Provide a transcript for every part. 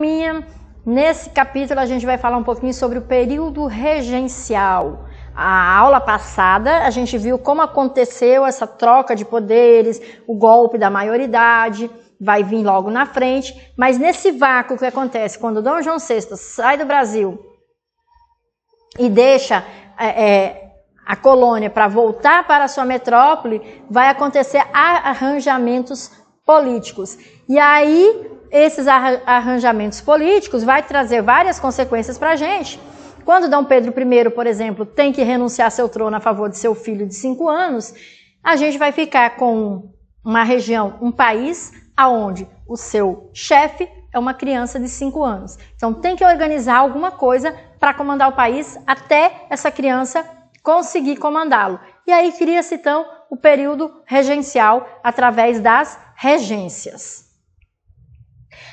minha. Nesse capítulo a gente vai falar um pouquinho sobre o período regencial. A aula passada a gente viu como aconteceu essa troca de poderes, o golpe da maioridade, vai vir logo na frente, mas nesse vácuo que acontece quando Dom João VI sai do Brasil e deixa é, é a colônia para voltar para a sua metrópole, vai acontecer arranjamentos políticos. E aí esses arranjamentos políticos vai trazer várias consequências para a gente. Quando Dom Pedro I, por exemplo, tem que renunciar seu trono a favor de seu filho de cinco anos, a gente vai ficar com uma região, um país, aonde o seu chefe é uma criança de cinco anos. Então tem que organizar alguma coisa para comandar o país até essa criança conseguir comandá-lo. E aí cria-se então o período regencial através das regências.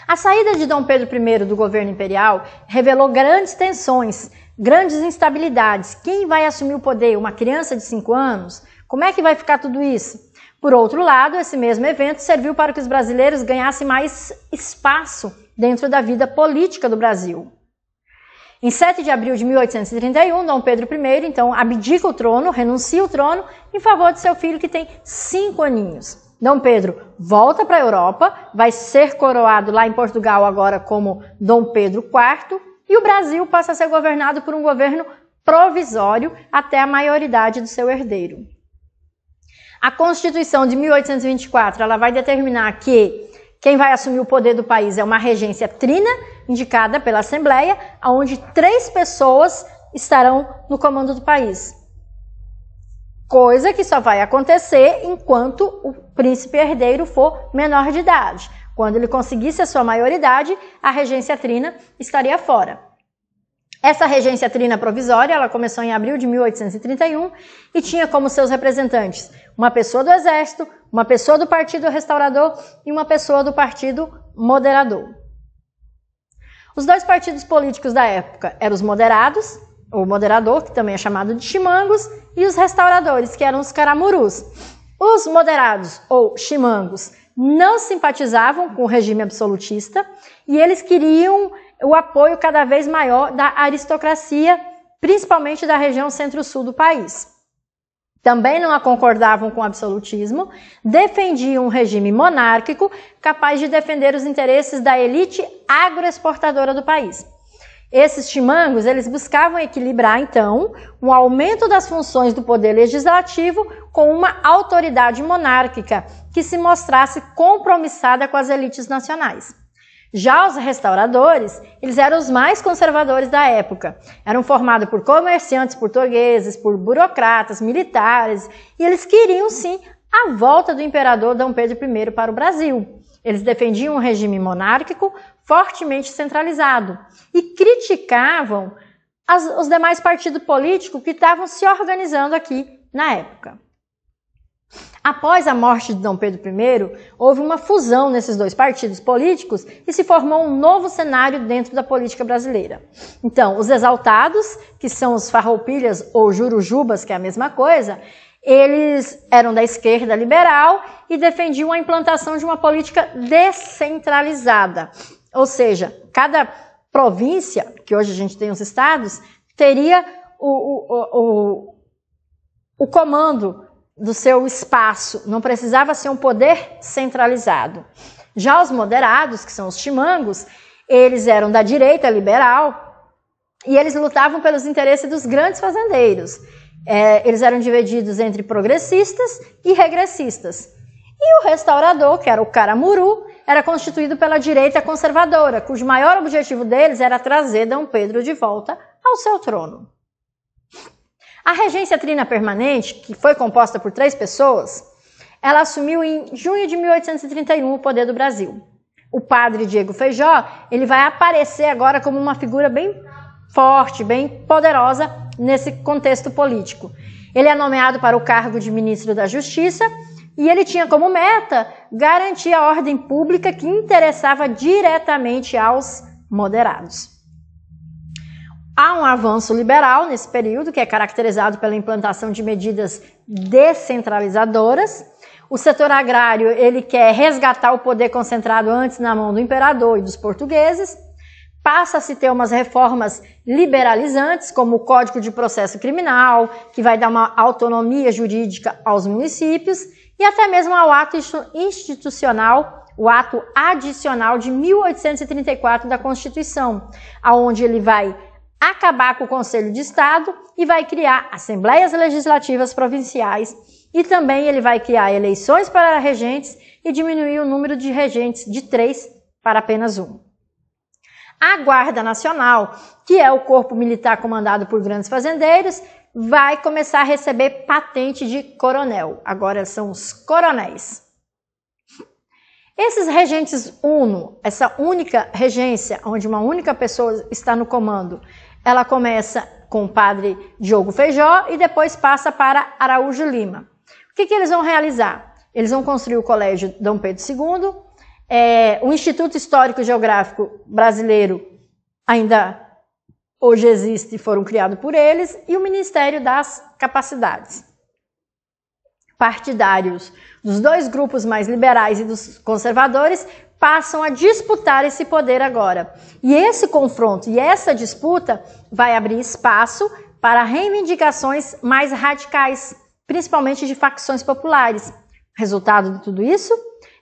A saída de Dom Pedro I do governo imperial revelou grandes tensões, grandes instabilidades. Quem vai assumir o poder? Uma criança de 5 anos? Como é que vai ficar tudo isso? Por outro lado, esse mesmo evento serviu para que os brasileiros ganhassem mais espaço dentro da vida política do Brasil. Em 7 de abril de 1831, Dom Pedro I, então, abdica o trono, renuncia o trono em favor de seu filho que tem cinco aninhos. Dom Pedro volta para a Europa, vai ser coroado lá em Portugal agora como Dom Pedro IV, e o Brasil passa a ser governado por um governo provisório até a maioridade do seu herdeiro. A Constituição de 1824 ela vai determinar que quem vai assumir o poder do país é uma regência trina, indicada pela Assembleia, onde três pessoas estarão no comando do país. Coisa que só vai acontecer enquanto o príncipe herdeiro for menor de idade. Quando ele conseguisse a sua maioridade, a regência trina estaria fora. Essa regência trina provisória, ela começou em abril de 1831 e tinha como seus representantes uma pessoa do exército, uma pessoa do partido restaurador e uma pessoa do partido moderador. Os dois partidos políticos da época eram os moderados o moderador, que também é chamado de chimangos, e os restauradores, que eram os caramurus. Os moderados, ou chimangos, não simpatizavam com o regime absolutista e eles queriam o apoio cada vez maior da aristocracia, principalmente da região centro-sul do país. Também não concordavam com o absolutismo, defendiam um regime monárquico capaz de defender os interesses da elite agroexportadora do país. Esses chimangos, eles buscavam equilibrar, então, um aumento das funções do poder legislativo com uma autoridade monárquica que se mostrasse compromissada com as elites nacionais. Já os restauradores, eles eram os mais conservadores da época. Eram formados por comerciantes portugueses, por burocratas, militares, e eles queriam sim a volta do imperador Dom Pedro I para o Brasil. Eles defendiam um regime monárquico, fortemente centralizado e criticavam as, os demais partidos políticos que estavam se organizando aqui na época. Após a morte de Dom Pedro I, houve uma fusão nesses dois partidos políticos e se formou um novo cenário dentro da política brasileira. Então, os exaltados, que são os farroupilhas ou jurujubas, que é a mesma coisa, eles eram da esquerda liberal e defendiam a implantação de uma política descentralizada, ou seja, cada província, que hoje a gente tem os estados, teria o, o, o, o comando do seu espaço, não precisava ser um poder centralizado. Já os moderados, que são os chimangos, eles eram da direita liberal e eles lutavam pelos interesses dos grandes fazendeiros. É, eles eram divididos entre progressistas e regressistas. E o restaurador, que era o Caramuru, era constituído pela direita conservadora, cujo maior objetivo deles era trazer D. Pedro de volta ao seu trono. A regência trina permanente, que foi composta por três pessoas, ela assumiu em junho de 1831 o poder do Brasil. O padre Diego Feijó, ele vai aparecer agora como uma figura bem forte, bem poderosa nesse contexto político. Ele é nomeado para o cargo de ministro da Justiça e ele tinha como meta garantir a ordem pública que interessava diretamente aos moderados. Há um avanço liberal nesse período, que é caracterizado pela implantação de medidas descentralizadoras. O setor agrário ele quer resgatar o poder concentrado antes na mão do imperador e dos portugueses. Passa a se ter umas reformas liberalizantes, como o Código de Processo Criminal, que vai dar uma autonomia jurídica aos municípios, e até mesmo ao ato institucional, o ato adicional de 1834 da Constituição, aonde ele vai acabar com o Conselho de Estado e vai criar assembleias legislativas provinciais e também ele vai criar eleições para regentes e diminuir o número de regentes de três para apenas um. A Guarda Nacional, que é o corpo militar comandado por grandes fazendeiros, vai começar a receber patente de coronel. Agora são os coronéis. Esses regentes uno, essa única regência, onde uma única pessoa está no comando, ela começa com o padre Diogo Feijó e depois passa para Araújo Lima. O que, que eles vão realizar? Eles vão construir o Colégio Dom Pedro II, é, o Instituto Histórico Geográfico Brasileiro ainda hoje existe e foram criados por eles, e o Ministério das Capacidades. Partidários dos dois grupos mais liberais e dos conservadores passam a disputar esse poder agora. E esse confronto e essa disputa vai abrir espaço para reivindicações mais radicais, principalmente de facções populares. Resultado de tudo isso?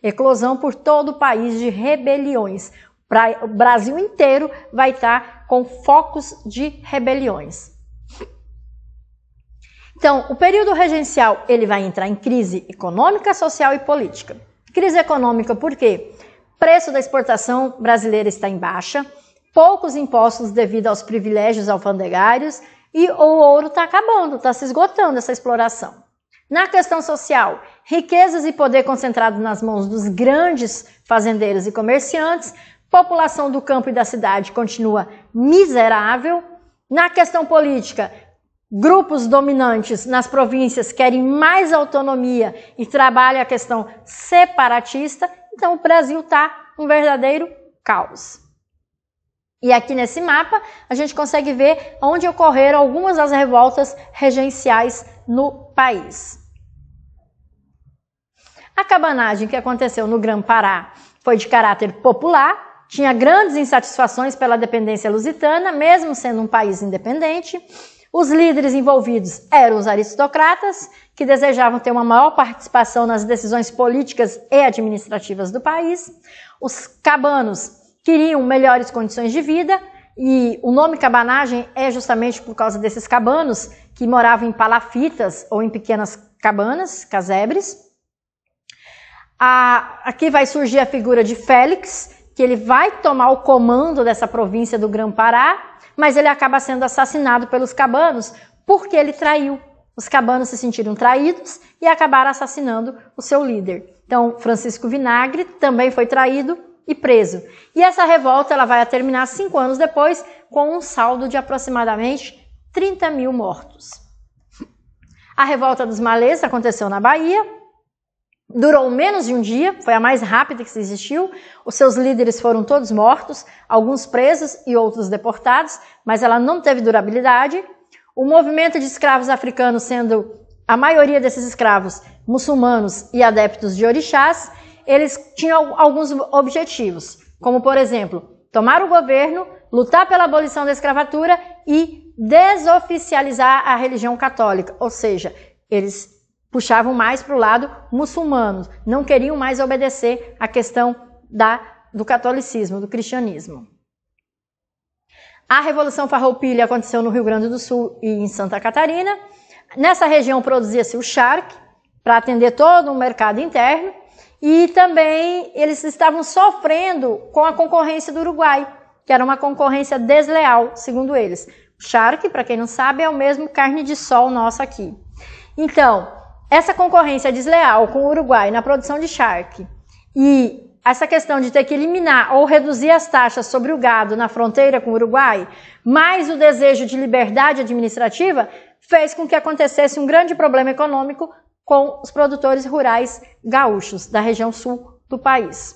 Eclosão por todo o país de rebeliões. O Brasil inteiro vai estar tá com focos de rebeliões. Então, o período regencial ele vai entrar em crise econômica, social e política. Crise econômica por quê? Preço da exportação brasileira está em baixa, poucos impostos devido aos privilégios alfandegários e o ouro está acabando, está se esgotando essa exploração. Na questão social, riquezas e poder concentrado nas mãos dos grandes fazendeiros e comerciantes população do campo e da cidade continua miserável. Na questão política, grupos dominantes nas províncias querem mais autonomia e trabalham a questão separatista. Então, o Brasil está um verdadeiro caos. E aqui nesse mapa a gente consegue ver onde ocorreram algumas das revoltas regenciais no país. A cabanagem que aconteceu no Gran Pará foi de caráter popular tinha grandes insatisfações pela dependência lusitana, mesmo sendo um país independente. Os líderes envolvidos eram os aristocratas, que desejavam ter uma maior participação nas decisões políticas e administrativas do país. Os cabanos queriam melhores condições de vida, e o nome cabanagem é justamente por causa desses cabanos que moravam em palafitas ou em pequenas cabanas, casebres. A, aqui vai surgir a figura de Félix, que ele vai tomar o comando dessa província do Grã-Pará, mas ele acaba sendo assassinado pelos cabanos porque ele traiu. Os cabanos se sentiram traídos e acabaram assassinando o seu líder. Então, Francisco Vinagre também foi traído e preso. E essa revolta ela vai terminar cinco anos depois com um saldo de aproximadamente 30 mil mortos. A revolta dos malês aconteceu na Bahia, durou menos de um dia, foi a mais rápida que existiu. Os seus líderes foram todos mortos, alguns presos e outros deportados, mas ela não teve durabilidade. O movimento de escravos africanos sendo a maioria desses escravos muçulmanos e adeptos de orixás, eles tinham alguns objetivos, como por exemplo, tomar o governo, lutar pela abolição da escravatura e desoficializar a religião católica, ou seja, eles puxavam mais para o lado muçulmanos, não queriam mais obedecer à questão da, do catolicismo, do cristianismo. A Revolução Farroupilha aconteceu no Rio Grande do Sul e em Santa Catarina. Nessa região produzia-se o charque para atender todo o mercado interno e também eles estavam sofrendo com a concorrência do Uruguai, que era uma concorrência desleal, segundo eles. O charque, para quem não sabe, é o mesmo carne de sol nossa aqui. Então, essa concorrência desleal com o Uruguai na produção de charque e essa questão de ter que eliminar ou reduzir as taxas sobre o gado na fronteira com o Uruguai, mais o desejo de liberdade administrativa, fez com que acontecesse um grande problema econômico com os produtores rurais gaúchos da região sul do país.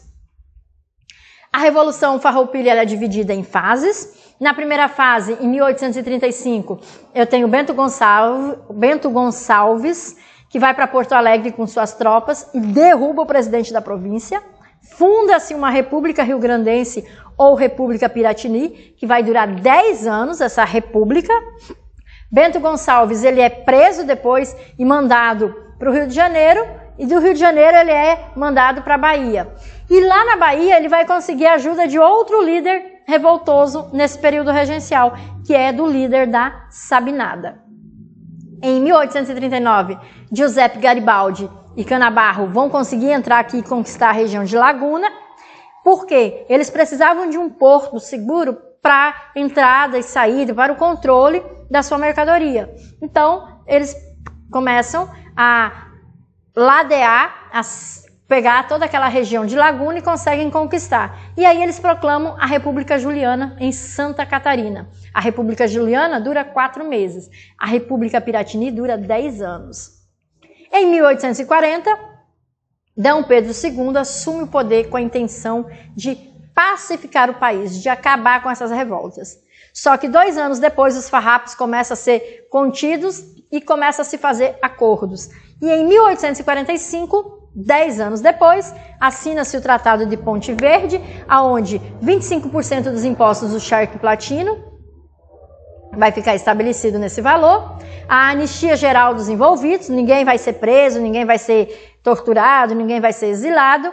A Revolução Farroupilha é dividida em fases. Na primeira fase, em 1835, eu tenho Bento Gonçalves, Bento Gonçalves que vai para Porto Alegre com suas tropas e derruba o presidente da província. Funda-se uma República Rio-Grandense ou República Piratini, que vai durar 10 anos, essa república. Bento Gonçalves, ele é preso depois e mandado para o Rio de Janeiro, e do Rio de Janeiro ele é mandado para a Bahia. E lá na Bahia ele vai conseguir a ajuda de outro líder revoltoso nesse período regencial, que é do líder da Sabinada. Em 1839, Giuseppe Garibaldi e Canabarro vão conseguir entrar aqui e conquistar a região de Laguna, porque eles precisavam de um porto seguro para entrada e saída, para o controle da sua mercadoria. Então, eles começam a ladear, as pegar toda aquela região de Laguna e conseguem conquistar. E aí eles proclamam a República Juliana em Santa Catarina. A República Juliana dura quatro meses, a República Piratini dura dez anos. Em 1840, D. Pedro II assume o poder com a intenção de pacificar o país, de acabar com essas revoltas. Só que dois anos depois, os farrapos começam a ser contidos e começam a se fazer acordos. E em 1845, Dez anos depois, assina-se o Tratado de Ponte Verde, aonde 25% dos impostos do charque platino vai ficar estabelecido nesse valor, a anistia geral dos envolvidos, ninguém vai ser preso, ninguém vai ser torturado, ninguém vai ser exilado,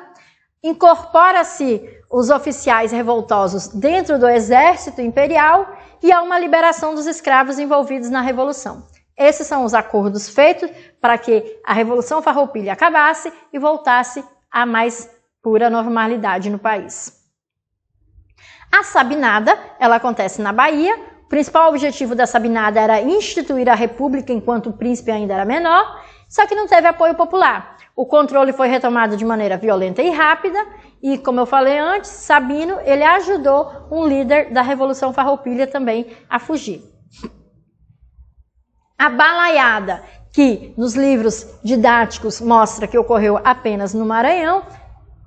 incorpora-se os oficiais revoltosos dentro do exército imperial e há uma liberação dos escravos envolvidos na revolução. Esses são os acordos feitos para que a Revolução Farroupilha acabasse e voltasse à mais pura normalidade no país. A Sabinada, ela acontece na Bahia. O principal objetivo da Sabinada era instituir a República enquanto o príncipe ainda era menor, só que não teve apoio popular. O controle foi retomado de maneira violenta e rápida, e como eu falei antes, Sabino, ele ajudou um líder da Revolução Farroupilha também a fugir. A balaiada, que nos livros didáticos mostra que ocorreu apenas no Maranhão,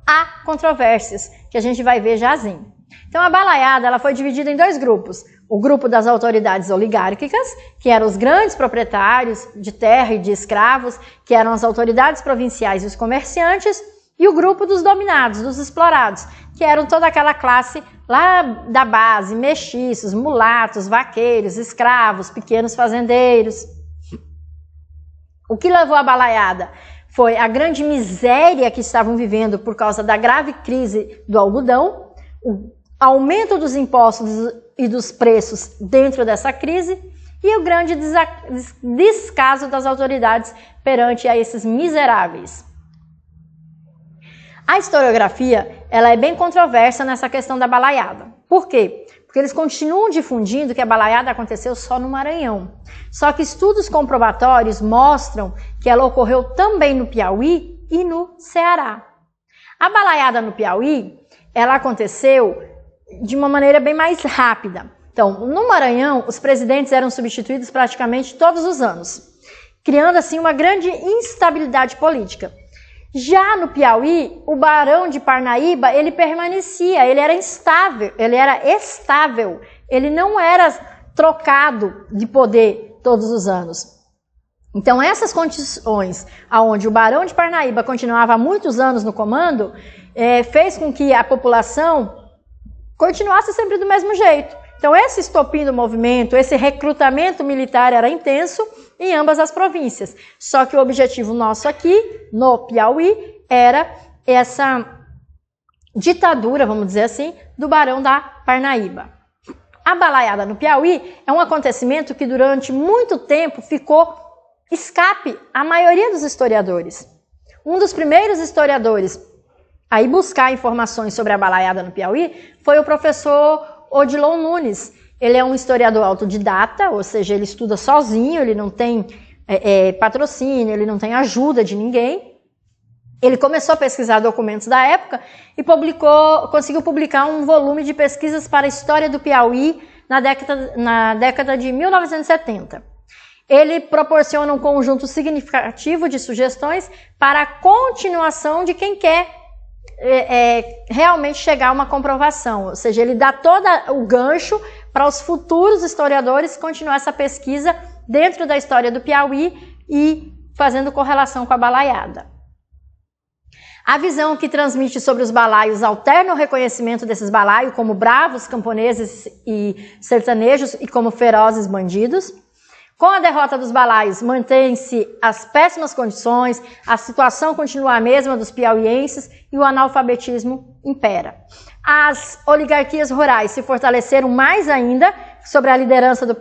há controvérsias que a gente vai ver jazinho. Então a balaiada ela foi dividida em dois grupos. O grupo das autoridades oligárquicas, que eram os grandes proprietários de terra e de escravos, que eram as autoridades provinciais e os comerciantes, e o grupo dos dominados, dos explorados, que eram toda aquela classe lá da base, mestiços, mulatos, vaqueiros, escravos, pequenos fazendeiros. O que levou a balaiada? Foi a grande miséria que estavam vivendo por causa da grave crise do algodão, o aumento dos impostos e dos preços dentro dessa crise e o grande descaso das autoridades perante a esses miseráveis. A historiografia, ela é bem controversa nessa questão da balaiada. Por quê? Porque eles continuam difundindo que a balaiada aconteceu só no Maranhão. Só que estudos comprobatórios mostram que ela ocorreu também no Piauí e no Ceará. A balaiada no Piauí, ela aconteceu de uma maneira bem mais rápida. Então, no Maranhão, os presidentes eram substituídos praticamente todos os anos, criando assim uma grande instabilidade política. Já no Piauí, o barão de Parnaíba, ele permanecia, ele era instável, ele era estável, ele não era trocado de poder todos os anos. Então, essas condições, aonde o barão de Parnaíba continuava há muitos anos no comando, é, fez com que a população continuasse sempre do mesmo jeito. Então, esse estopim do movimento, esse recrutamento militar era intenso, em ambas as províncias. Só que o objetivo nosso aqui, no Piauí, era essa ditadura, vamos dizer assim, do Barão da Parnaíba. A balaiada no Piauí é um acontecimento que durante muito tempo ficou escape à maioria dos historiadores. Um dos primeiros historiadores a ir buscar informações sobre a balaiada no Piauí foi o professor Odilon Nunes, ele é um historiador autodidata, ou seja, ele estuda sozinho, ele não tem é, é, patrocínio, ele não tem ajuda de ninguém. Ele começou a pesquisar documentos da época e publicou, conseguiu publicar um volume de pesquisas para a história do Piauí na década, na década de 1970. Ele proporciona um conjunto significativo de sugestões para a continuação de quem quer é, é, realmente chegar a uma comprovação. Ou seja, ele dá todo o gancho para os futuros historiadores continuar essa pesquisa dentro da história do Piauí e fazendo correlação com a balaiada. A visão que transmite sobre os balaios alterna o reconhecimento desses balaios como bravos camponeses e sertanejos e como ferozes bandidos. Com a derrota dos balais, mantém-se as péssimas condições, a situação continua a mesma dos piauienses e o analfabetismo impera. As oligarquias rurais se fortaleceram mais ainda sobre a liderança do,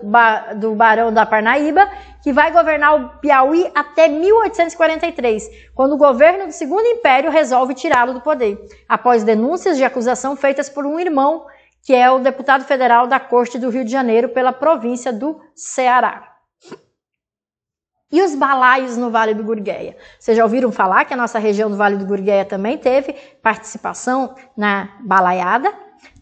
do Barão da Parnaíba, que vai governar o Piauí até 1843, quando o governo do Segundo Império resolve tirá-lo do poder, após denúncias de acusação feitas por um irmão, que é o deputado federal da Corte do Rio de Janeiro pela província do Ceará. E os balaios no Vale do Gurgueia? Vocês já ouviram falar que a nossa região do Vale do Gurgueia também teve participação na balaiada?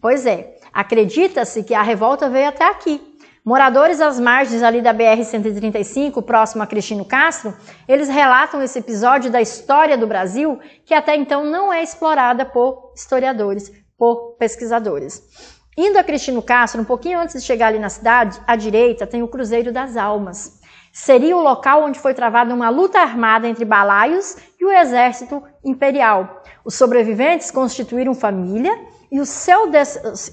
Pois é, acredita-se que a revolta veio até aqui. Moradores às margens ali da BR-135, próximo a Cristino Castro, eles relatam esse episódio da história do Brasil que até então não é explorada por historiadores, por pesquisadores. Indo a Cristino Castro, um pouquinho antes de chegar ali na cidade, à direita tem o Cruzeiro das Almas seria o local onde foi travada uma luta armada entre Balaios e o exército imperial. Os sobreviventes constituíram família e os, seu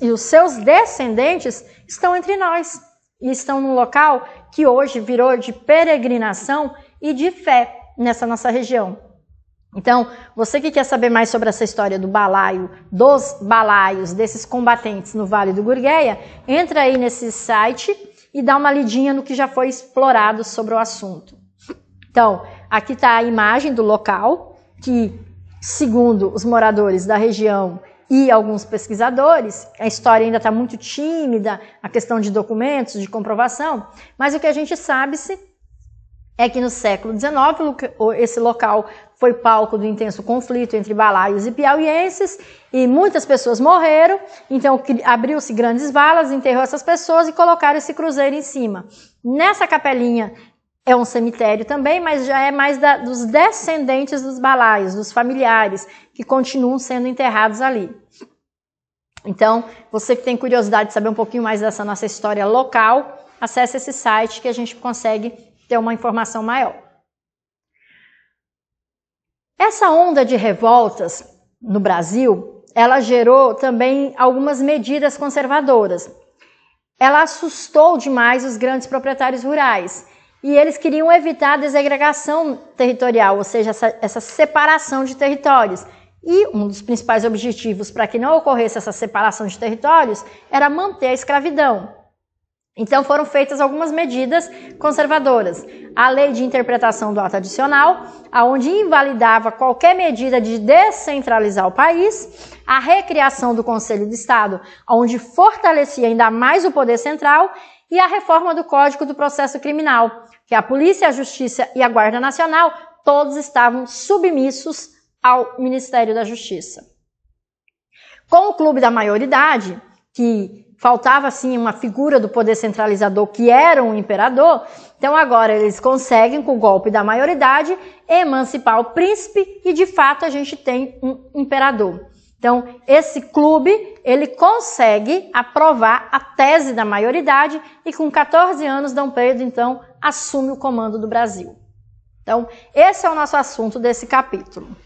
e os seus descendentes estão entre nós e estão num local que hoje virou de peregrinação e de fé nessa nossa região. Então, você que quer saber mais sobre essa história do balaio, dos balaios, desses combatentes no Vale do Gurgueia, entra aí nesse site e dar uma lidinha no que já foi explorado sobre o assunto. Então, aqui está a imagem do local, que, segundo os moradores da região e alguns pesquisadores, a história ainda está muito tímida, a questão de documentos, de comprovação, mas o que a gente sabe-se é que no século XIX esse local foi palco do intenso conflito entre balaios e piauienses e muitas pessoas morreram, então abriu-se grandes valas, enterrou essas pessoas e colocaram esse cruzeiro em cima. Nessa capelinha é um cemitério também, mas já é mais da, dos descendentes dos balaios, dos familiares, que continuam sendo enterrados ali. Então, você que tem curiosidade de saber um pouquinho mais dessa nossa história local, acesse esse site que a gente consegue ter uma informação maior. Essa onda de revoltas no Brasil, ela gerou também algumas medidas conservadoras. Ela assustou demais os grandes proprietários rurais e eles queriam evitar a desagregação territorial, ou seja, essa, essa separação de territórios. E um dos principais objetivos para que não ocorresse essa separação de territórios era manter a escravidão. Então foram feitas algumas medidas conservadoras. A lei de interpretação do ato adicional, aonde invalidava qualquer medida de descentralizar o país, a recriação do Conselho de Estado, onde fortalecia ainda mais o poder central, e a reforma do Código do Processo Criminal, que a polícia, a justiça e a Guarda Nacional todos estavam submissos ao Ministério da Justiça. Com o clube da maioridade, que faltava assim uma figura do poder centralizador que era um imperador. Então agora eles conseguem com o golpe da maioridade emancipar o príncipe e de fato a gente tem um imperador. Então esse clube ele consegue aprovar a tese da maioridade e com 14 anos Dom Pedro então assume o comando do Brasil. Então esse é o nosso assunto desse capítulo.